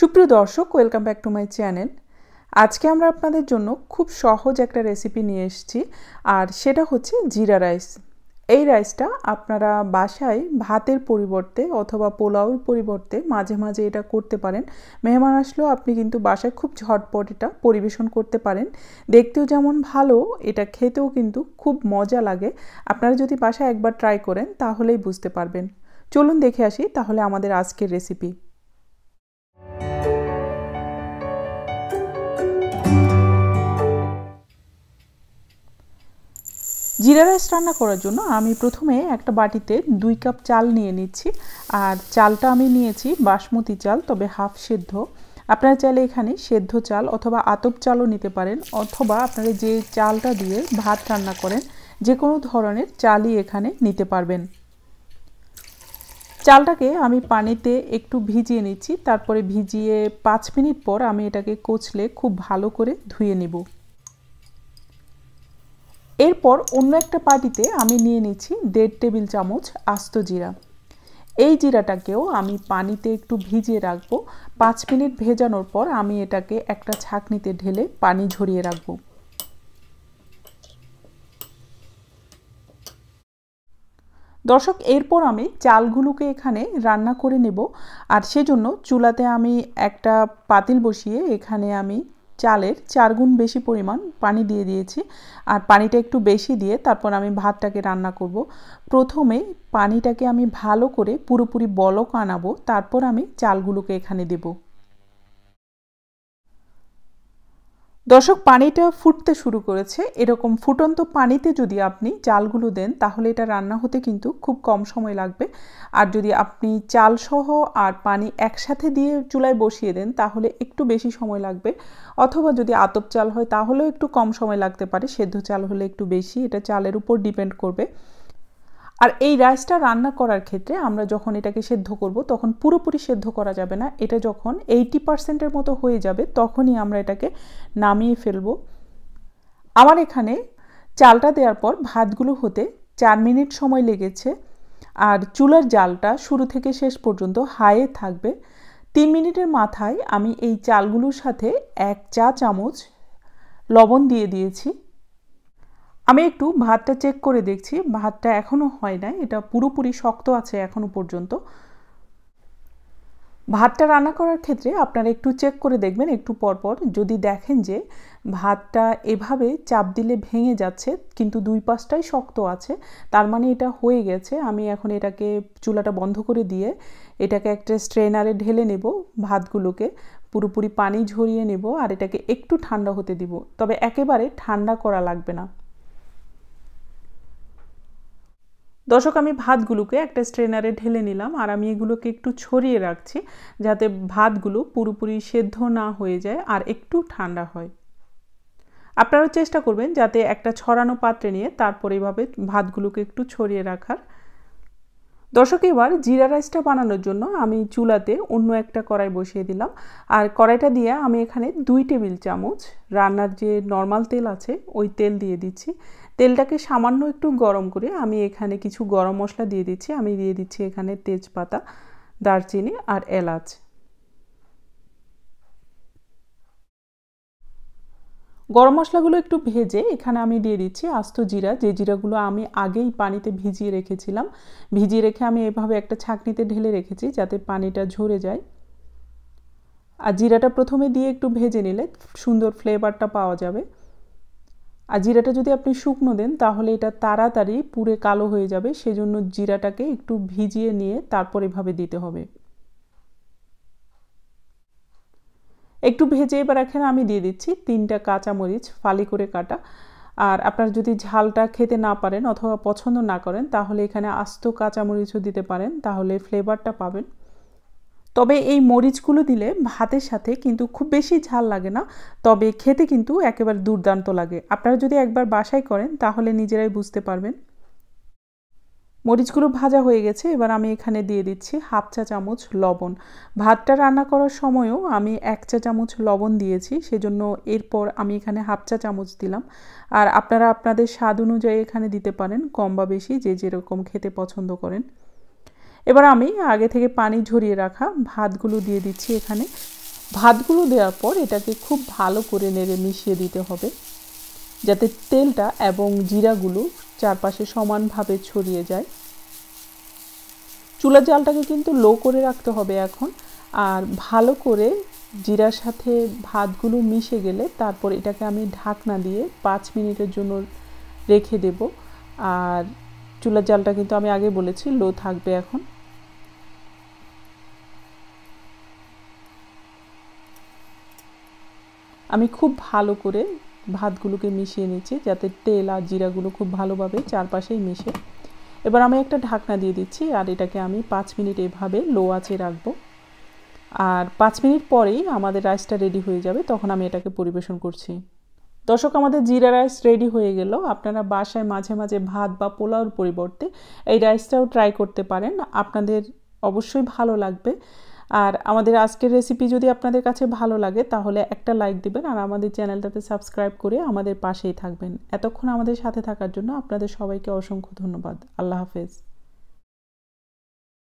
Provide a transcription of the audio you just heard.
সুপ্রিয় দর্শক welcome back to my channel আজকে আমরা আপনাদের জন্য খুব সহজ একটা রেসিপি নিয়ে এসেছি আর সেটা হচ্ছে জিরা রাইস এই রাইসটা আপনারা বাসায় ভাতের পরিবর্তে অথবা পোলাওর পরিবর্তে মাঝে মাঝে এটা করতে পারেন মেহমান আসলেও আপনি কিন্তু বাসায় খুব ঝটপট এটা পরিবেশন করতে পারেন দেখতেও যেমন ভালো এটা খেতেও কিন্তু খুব মজা লাগে আপনারা যদি বাসায় একবার ট্রাই করেন তাহলেই বুঝতে পারবেন চলুন দেখে আসি তাহলে আমাদের আজকের রেসিপি জিরা রাইস রান্না করার জন্য আমি প্রথমে একটা বাটিতে দুই কাপ চাল নিয়ে নিচ্ছি আর চালটা আমি নিয়েছি বাসমতি চাল তবে হাফ সেদ্ধ আপনারা চাইলে এখানে সেদ্ধ চাল অথবা আতপ চালও নিতে পারেন অথবা আপনারা যে চালটা দিয়ে ভাত রান্না করেন যে কোনো ধরনের চালই এখানে নিতে পারবেন চালটাকে আমি পানিতে একটু ভিজিয়ে নিচ্ছি তারপরে ভিজিয়ে পাঁচ মিনিট পর আমি এটাকে কোচলে খুব ভালো করে ধুয়ে নেবো এরপর অন্য একটা পাটিতে আমি নিয়ে নিচ্ছি দেড় টেবিল চামচ আস্ত জিরা এই জিরাটাকেও আমি পানিতে একটু ভিজিয়ে রাখবো পাঁচ মিনিট ভেজানোর পর আমি এটাকে একটা ছাঁকনিতে ঢেলে পানি ঝরিয়ে রাখবো দর্শক এরপর আমি চালগুলোকে এখানে রান্না করে নেব আর সেজন্য চুলাতে আমি একটা পাতিল বসিয়ে এখানে আমি চালের চারগুণ বেশি পরিমাণ পানি দিয়ে দিয়েছি আর পানিটা একটু বেশি দিয়ে তারপর আমি ভাতটাকে রান্না করব প্রথমে পানিটাকে আমি ভালো করে পুরোপুরি বলক আনাবো তারপর আমি চালগুলোকে এখানে দেবো দর্শক পানিটা ফুটতে শুরু করেছে এরকম ফুটন্ত পানিতে যদি আপনি চালগুলো দেন তাহলে এটা রান্না হতে কিন্তু খুব কম সময় লাগবে আর যদি আপনি চালসহ আর পানি একসাথে দিয়ে চুলায় বসিয়ে দেন তাহলে একটু বেশি সময় লাগবে অথবা যদি আতপ চাল হয় তাহলেও একটু কম সময় লাগতে পারে সেদ্ধ চাল হলে একটু বেশি এটা চালের উপর ডিপেন্ড করবে আর এই রাইসটা রান্না করার ক্ষেত্রে আমরা যখন এটাকে সেদ্ধ করব তখন পুরোপুরি সেদ্ধ করা যাবে না এটা যখন এইটি পার্সেন্টের মতো হয়ে যাবে তখনই আমরা এটাকে নামিয়ে ফেলব আমার এখানে চালটা দেওয়ার পর ভাতগুলো হতে চার মিনিট সময় লেগেছে আর চুলার জালটা শুরু থেকে শেষ পর্যন্ত হাইয়ে থাকবে তিন মিনিটের মাথায় আমি এই চালগুলোর সাথে এক চা চামচ লবণ দিয়ে দিয়েছি আমি একটু ভাতটা চেক করে দেখছি ভাতটা এখনও হয় নাই এটা পুরোপুরি শক্ত আছে এখনও পর্যন্ত ভাতটা রান্না করার ক্ষেত্রে আপনারা একটু চেক করে দেখবেন একটু পরপর যদি দেখেন যে ভাতটা এভাবে চাপ দিলে ভেঙে যাচ্ছে কিন্তু দুই পাশটাই শক্ত আছে তার মানে এটা হয়ে গেছে আমি এখন এটাকে চুলাটা বন্ধ করে দিয়ে এটাকে একটা স্ট্রেনারে ঢেলে নেব ভাতগুলোকে পুরোপুরি পানি ঝরিয়ে নেব আর এটাকে একটু ঠান্ডা হতে দিব তবে একেবারে ঠান্ডা করা লাগবে না দর্শক আমি ভাতগুলোকে একটা স্ট্রেনারে ঢেলে নিলাম আর আমি এগুলোকে একটু ছড়িয়ে রাখছি যাতে ভাতগুলো পুরোপুরি সেদ্ধ না হয়ে যায় আর একটু ঠান্ডা হয় আপনারাও চেষ্টা করবেন যাতে একটা ছড়ানো পাত্রে নিয়ে তারপর এভাবে ভাতগুলোকে একটু ছড়িয়ে রাখার দর্শক এবার জিরা রাইসটা বানানোর জন্য আমি চুলাতে অন্য একটা কড়াই বসিয়ে দিলাম আর কড়াইটা দিয়ে আমি এখানে দুই টেবিল চামচ রান্নার যে নর্মাল তেল আছে ওই তেল দিয়ে দিচ্ছি তেলটাকে সামান্য একটু গরম করে আমি এখানে কিছু গরম মশলা দিয়ে দিচ্ছি আমি দিয়ে দিচ্ছি এখানে তেজপাতা দারচিনি আর এলাচ গরম মশলাগুলো একটু ভেজে এখানে আমি দিয়ে দিচ্ছি আস্ত জিরা যে জিরাগুলো আমি আগেই পানিতে ভিজিয়ে রেখেছিলাম ভিজিয়ে রেখে আমি এভাবে একটা ছাঁকনিতে ঢেলে রেখেছি যাতে পানিটা ঝরে যায় আর জিরাটা প্রথমে দিয়ে একটু ভেজে নিলে সুন্দর ফ্লেভারটা পাওয়া যাবে আর জিরাটা যদি আপনি শুকনো দেন তাহলে এটা তাড়াতাড়ি পুরে কালো হয়ে যাবে সেজন্য জিরাটাকে একটু ভিজিয়ে নিয়ে তারপর এভাবে দিতে হবে একটু ভেজে এবার এখানে আমি দিয়ে দিচ্ছি তিনটা কাঁচামরিচ ফালি করে কাটা আর আপনার যদি ঝালটা খেতে না পারেন অথবা পছন্দ না করেন তাহলে এখানে আস্ত কাঁচামরিচও দিতে পারেন তাহলে ফ্লেভারটা পাবেন তবে এই মরিচগুলো দিলে ভাতের সাথে কিন্তু খুব বেশি ঝাল লাগে না তবে খেতে কিন্তু একেবারে দুর্দান্ত লাগে আপনারা যদি একবার বাসায় করেন তাহলে নিজেরাই বুঝতে পারবেন মরিচগুলো ভাজা হয়ে গেছে এবার আমি এখানে দিয়ে দিচ্ছি হাফ চা চামচ লবণ ভাতটা রান্না করার সময়ও আমি এক চা চামচ লবণ দিয়েছি সেজন্য এরপর আমি এখানে হাফ চা চামচ দিলাম আর আপনারা আপনাদের স্বাদ অনুযায়ী এখানে দিতে পারেন কম বা বেশি যে যেরকম খেতে পছন্দ করেন এবার আমি আগে থেকে পানি ঝরিয়ে রাখা ভাতগুলো দিয়ে দিচ্ছি এখানে ভাতগুলো দেওয়ার পর এটাকে খুব ভালো করে নেড়ে মিশিয়ে দিতে হবে যাতে তেলটা এবং জিরাগুলো চারপাশে সমানভাবে ছড়িয়ে যায় চুলার জালটাকে কিন্তু লো করে রাখতে হবে এখন আর ভালো করে জিরার সাথে ভাতগুলো মিশে গেলে তারপর এটাকে আমি ঢাকনা দিয়ে পাঁচ মিনিটের জন্য রেখে দেব আর চুলার জালটা কিন্তু আমি আগে বলেছি লো থাকবে এখন আমি খুব ভালো করে ভাতগুলোকে মিশিয়ে নিচ্ছি যাতে তেল আর জিরাগুলো খুব ভালোভাবে চারপাশেই মিশে এবার আমি একটা ঢাকনা দিয়ে দিচ্ছি আর এটাকে আমি পাঁচ মিনিট এভাবে লো আঁচে রাখবো আর পাঁচ মিনিট পরেই আমাদের রাইসটা রেডি হয়ে যাবে তখন আমি এটাকে পরিবেশন করছি দর্শক আমাদের জিরা রাইস রেডি হয়ে গেল আপনারা বাসায় মাঝে মাঝে ভাত বা পোলাওর পরিবর্তে এই রাইসটাও ট্রাই করতে পারেন আপনাদের অবশ্যই ভালো লাগবে আর আমাদের আজকের রেসিপি যদি আপনাদের কাছে ভালো লাগে তাহলে একটা লাইক দিবেন আর আমাদের চ্যানেলটাতে সাবস্ক্রাইব করে আমাদের পাশেই থাকবেন এতক্ষণ আমাদের সাথে থাকার জন্য আপনাদের সবাইকে অসংখ্য ধন্যবাদ আল্লাহ হাফেজ